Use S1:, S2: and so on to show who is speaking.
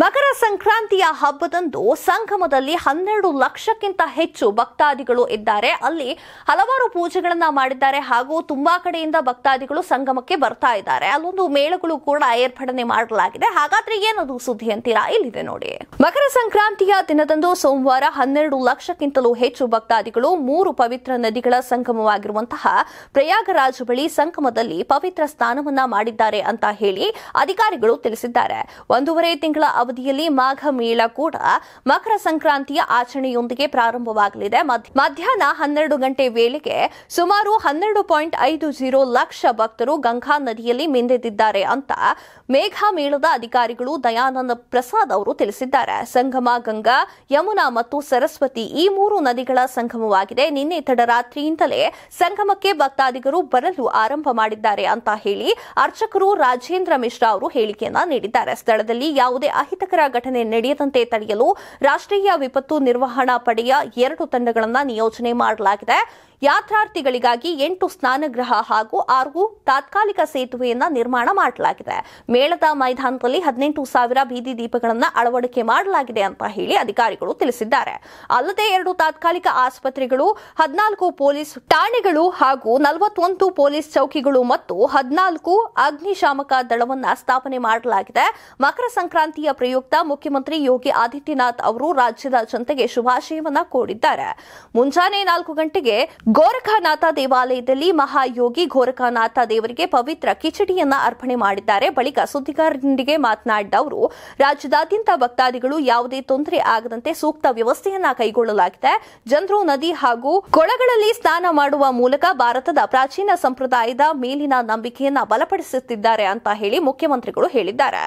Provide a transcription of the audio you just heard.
S1: ಮಕರ ಸಂಕ್ರಾಂತಿಯ ಹಬ್ಬದಂದು ಸಂಗಮದಲ್ಲಿ ಹನ್ನೆರಡು ಲಕ್ಷಕ್ಕಿಂತ ಹೆಚ್ಚು ಭಕ್ತಾದಿಗಳು ಇದ್ದಾರೆ ಅಲ್ಲಿ ಹಲವಾರು ಪೂಜೆಗಳನ್ನ ಮಾಡಿದ್ದಾರೆ ಹಾಗೂ ತುಂಬಾ ಕಡೆಯಿಂದ ಭಕ್ತಾದಿಗಳು ಸಂಗಮಕ್ಕೆ ಬರ್ತಾ ಇದ್ದಾರೆ ಅಲ್ಲೊಂದು ಮೇಳಗಳು ಕೂಡ ಏರ್ಪಡನೆ ಮಾಡಲಾಗಿದೆ ಹಾಗಾದ್ರೆ ಏನದು ಸುದ್ದಿ ಅಂತೀರಾ ಇಲ್ಲಿದೆ ನೋಡಿ ಮಕರ ಸಂಕ್ರಾಂತಿಯ ದಿನದಂದು ಸೋಮವಾರ ಹನ್ನೆರಡು ಲಕ್ಷಕ್ಕಿಂತಲೂ ಹೆಚ್ಚು ಭಕ್ತಾದಿಗಳು ಮೂರು ಪವಿತ್ರ ನದಿಗಳ ಸಂಗಮವಾಗಿರುವಂತಹ ಪ್ರಯಾಗರಾಜ್ ಬಳಿ ಸಂಗಮದಲ್ಲಿ ಪವಿತ್ರ ಸ್ನಾನವನ್ನ ಮಾಡಿದ್ದಾರೆ ಅಂತ ಹೇಳಿ ಅಧಿಕಾರಿಗಳು ತಿಳಿಸಿದ್ದಾರೆ ಒಂದೂವರೆ ತಿಂಗಳ ಅವಧಿಯಲ್ಲಿ ಮಾಘ ಮೇಳ ಕೂಡ ಮಕರ ಸಂಕ್ರಾಂತಿಯ ಆಚರಣೆಯೊಂದಿಗೆ ಪ್ರಾರಂಭವಾಗಲಿದೆ ಮಧ್ಯಾಹ್ನ ಹನ್ನೆರಡು ಗಂಟೆ ವೇಳೆಗೆ ಸುಮಾರು ಹನ್ನೆರಡು ಪಾಯಿಂಟ್ ಐದು ಜೀರೋ ಲಕ್ಷ ಭಕ್ತರು ಗಂಗಾ ನದಿಯಲ್ಲಿ ಮಿಂದೆದಿದ್ದಾರೆ ಅಂತ ಮೇಘಾ ಮೇಳದ ಅಧಿಕಾರಿಗಳು ದಯಾನಂದ ಪ್ರಸಾದ್ ಅವರು ತಿಳಿಸಿದ್ದಾರೆ ಸಂಗಮ ಗಂಗಾ ಯಮುನಾ ಮತ್ತು ಸರಸ್ವತಿ ಈ ಮೂರು ನದಿಗಳ ಸಂಗಮವಾಗಿದೆ ನಿನ್ನೆ ತಡರಾತ್ರಿಯಿಂದಲೇ ಸಂಗಮಕ್ಕೆ ಭಕ್ತಾದಿಗರು ಬರಲು ಆರಂಭ ಮಾಡಿದ್ದಾರೆ ಅಂತ ಹೇಳಿ ಅರ್ಚಕರು ರಾಜೇಂದ್ರ ಮಿಶ್ರಾ ಅವರು ಹೇಳಿಕೆಯನ್ನ ನೀಡಿದ್ದಾರೆ ಸ್ಥಳದಲ್ಲಿ ಯಾವುದೇ ಅಹಿತಕರ ಘಟನೆ ನಡೆಯದಂತೆ ತಡೆಯಲು ರಾಷ್ಟ್ರೀಯ ವಿಪತ್ತು ನಿರ್ವಹಣಾ ಪಡೆಯ ಎರಡು ತಂಡಗಳನ್ನು ನಿಯೋಜನೆ ಮಾಡಲಾಗಿದೆ ಯಾತ್ರಾರ್ಥಿಗಳಿಗಾಗಿ ಎಂಟು ಸ್ನಾನಗೃಹ ಹಾಗೂ ಆರು ತಾತ್ಕಾಲಿಕ ಸೇತುವೆಯನ್ನ ನಿರ್ಮಾಣ ಮಾಡಲಾಗಿದೆ ಮೇಳದ ಮೈದಾನದಲ್ಲಿ ಹದಿನೆಂಟು ಸಾವಿರ ಬೀದಿ ದೀಪಗಳನ್ನು ಅಳವಡಿಕೆ ಮಾಡಲಾಗಿದೆ ಅಂತ ಹೇಳಿ ಅಧಿಕಾರಿಗಳು ತಿಳಿಸಿದ್ದಾರೆ ಅಲ್ಲದೆ ಎರಡು ತಾತ್ಕಾಲಿಕ ಆಸ್ಪತ್ರೆಗಳು ಹದಿನಾಲ್ಕು ಪೊಲೀಸ್ ಠಾಣೆಗಳು ಹಾಗೂ ನಲವತ್ತೊಂದು ಪೊಲೀಸ್ ಚೌಕಿಗಳು ಮತ್ತು ಹದಿನಾಲ್ಕು ಅಗ್ನಿಶಾಮಕ ದಳವನ್ನ ಸ್ಥಾಪನೆ ಮಾಡಲಾಗಿದೆ ಮಕರ ಸಂಕ್ರಾಂತಿಯ ಪ್ರಯುಕ್ತ ಮುಖ್ಯಮಂತ್ರಿ ಯೋಗಿ ಆದಿತ್ಯನಾಥ್ ಅವರು ರಾಜ್ಯದ ಜನತೆಗೆ ಶುಭಾಶಯವನ್ನ ಕೋರಿದ್ದಾರೆ ಮುಂಜಾನೆ ನಾಲ್ಕು ಗಂಟೆಗೆ ಗೋರಖನಾಥ ದೇವಾಲಯದಲ್ಲಿ ಮಹಾಯೋಗಿ ಗೋರಖನಾಥ ದೇವರಿಗೆ ಪವಿತ್ರ ಕಿಚಡಿಯನ್ನ ಅರ್ಪಣೆ ಮಾಡಿದ್ದಾರೆ ಬಳಿಕ ಸುದ್ದಿಗಾರರೊಂದಿಗೆ ಮಾತನಾಡಿದ ಅವರು ರಾಜ್ಯದಾದ್ಯಂತ ಭಕ್ತಾದಿಗಳು ಯಾವುದೇ ತೊಂದರೆ ಆಗದಂತೆ ಸೂಕ್ತ ವ್ಯವಸ್ಥೆಯನ್ನ ಕೈಗೊಳ್ಳಲಾಗಿದೆ ಜನರು ನದಿ ಹಾಗೂ ಕೊಳಗಳಲ್ಲಿ ಸ್ನಾನ ಮಾಡುವ ಮೂಲಕ ಭಾರತದ ಪ್ರಾಚೀನ ಸಂಪ್ರದಾಯದ ಮೇಲಿನ ನಂಬಿಕೆಯನ್ನ ಬಲಪಡಿಸುತ್ತಿದ್ದಾರೆ ಅಂತ ಹೇಳಿ ಮುಖ್ಯಮಂತ್ರಿಗಳು ಹೇಳಿದ್ದಾರೆ